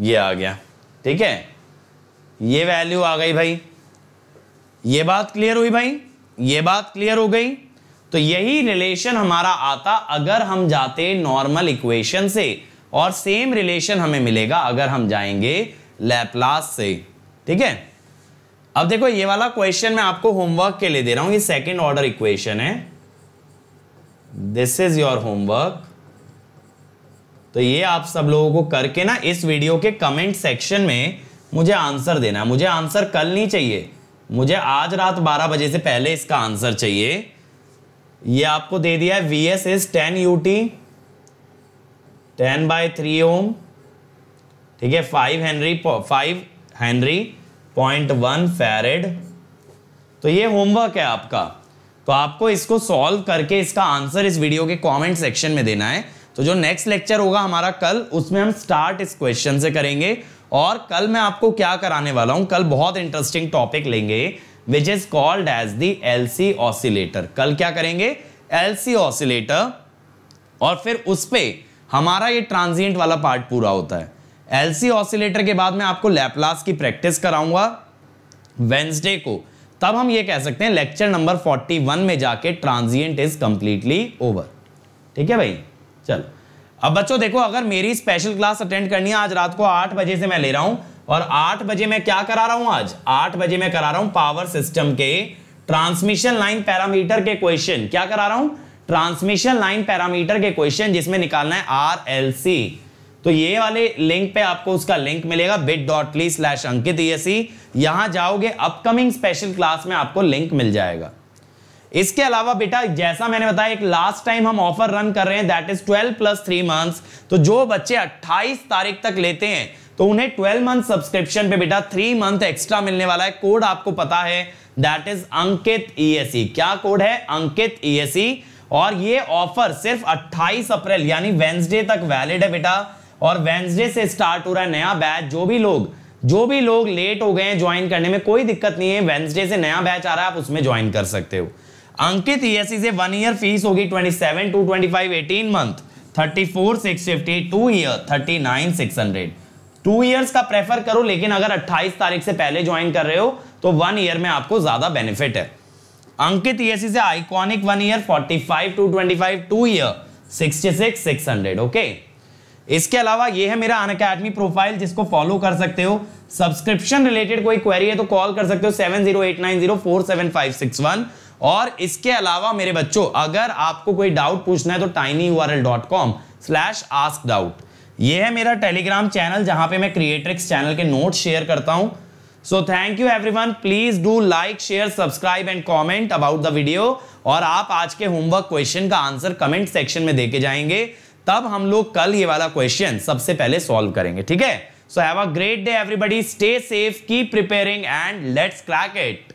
ये आ गया ठीक है ये वैल्यू आ गई भाई ये बात क्लियर हुई भाई ये बात क्लियर हो गई तो यही रिलेशन हमारा आता अगर हम जाते नॉर्मल इक्वेशन से और सेम रिलेशन हमें मिलेगा अगर हम जाएंगे लैपलास से ठीक है अब देखो ये वाला क्वेश्चन मैं आपको होमवर्क के लिए दे रहा हूं ये सेकंड ऑर्डर इक्वेशन है दिस इज योर होमवर्क तो ये आप सब लोगों को करके ना इस वीडियो के कमेंट सेक्शन में मुझे आंसर देना मुझे आंसर कल नहीं चाहिए मुझे आज रात 12 बजे से पहले इसका आंसर चाहिए ये आपको दे दिया है V S is ten U T ten by three ohm ठीक है five henry five henry point one farad तो ये होमवर्क है आपका तो आपको इसको सॉल्व करके इसका आंसर इस वीडियो के कमेंट सेक्शन में देना है तो जो नेक्स्ट लेक्चर होगा हमारा कल उसमें हम स्टार्ट इस क्वेश्चन से करेंगे और कल मैं आपको क्या कराने वाला हूँ कल बहुत इंटरेस्टिंग टॉपिक लेंगे which is called as the LC oscillator कल क्या करेंगे एलसी ऑसिलेटर और फिर उस पर हमारा ये ट्रांजिएंट वाला पार्ट पूरा होता है एलसी ऑसिलेटर के बाद में आपको लैपलास की प्रैक्टिस कराऊंगा वेंसडे को तब हम ये कह सकते हैं लेक्चर नंबर 41 में जाके ट्रांजिएंट इज कंप्लीटली ओवर ठीक है भाई चलो अब बच्चों देखो अगर मेरी स्पेशल क्लास अटेंड करनी है आज रात को आठ बजे से मैं ले रहा हूं और आठ बजे मैं क्या करा रहा हूं आज आठ बजे मैं करा रहा हूं पावर सिस्टम के ट्रांसमिशन लाइन पैरामीटर के क्वेश्चन क्या करा रहा हूं ट्रांसमिशन लाइन पैरामीटर के क्वेश्चन जिसमें निकालना है आर एल सी तो ये वाले लिंक पे आपको उसका लिंक मिलेगा bit dot ly slash Ankit यहां जाओगे अपकमिंग स्पेशल क्लास में आपको लिंक मिल जाएगा इसके अलावा बेटा जैसा मैंने बताया एक लास्ट टाइम हम ऑफर रन कर रहे हैं that is 12 plus three months तो जो बच्चे 28 तारीख तक लेते हैं तो उन्हें ट्वेल्व मंथ सब्सक्रिप्शन पे बेटा थ्री मंथ एक्स्ट्रा मिलने वाला है कोड आपको पता है that is Ankit E e e। क्या कोड है अंकित ई e और ये ऑफर सिर्फ 28 अप्रैल यानी वेंसडे तक वैलिड है बेटा और वेंसडे से स्टार्ट हो रहा है नया बैच जो भी लोग जो भी लोग लेट हो गए हैं ज्वाइन करने में कोई दिक्कत नहीं है वेंसडे से नया बैच आ रहा है आप उसमें ज्वाइन कर सकते हो अंकित ईएसई से वन ईयर फीस होगी 27 two five eighteen month six fifty two year 39 two years का प्रेफर करो लेकिन अगर 28 तारीख से पहले ज्वाइन कर रहे हो तो वन ईयर में आपको ज्यादा बेनिफिट है अंकित ईएससी e से iconic one year 45 two 25 two year 66 600 okay इसके अलावा ये है मेरा अन प्रोफाइल जिसको फॉलो कर सकते हो सब्सक्रिप्शन रिलेटेड कोई क्वेरी है तो कॉल कर सकते हो seven zero eight nine zero four seven five six one और इसके अलावा मेरे बच्चों अगर आपको कोई डाउट पूछना है तो tiny U R L dot com slash ask doubt ये है मेरा टेलीग्राम चैनल जहां पे मैं क्रिएट्रिक्स चैनल के नोट शेयर करता हूं so thank you everyone please do like share subscribe and comment about the video और आप आज के होमवर्क क्वेश्चन का आंसर कमेंट सेक्शन में देके जाएंगे तब हम लोग कल ये वाला क्वेश्चन सबसे पहले सॉल्व करेंगे ठीक है so have a great day everybody stay safe keep preparing and let's crack it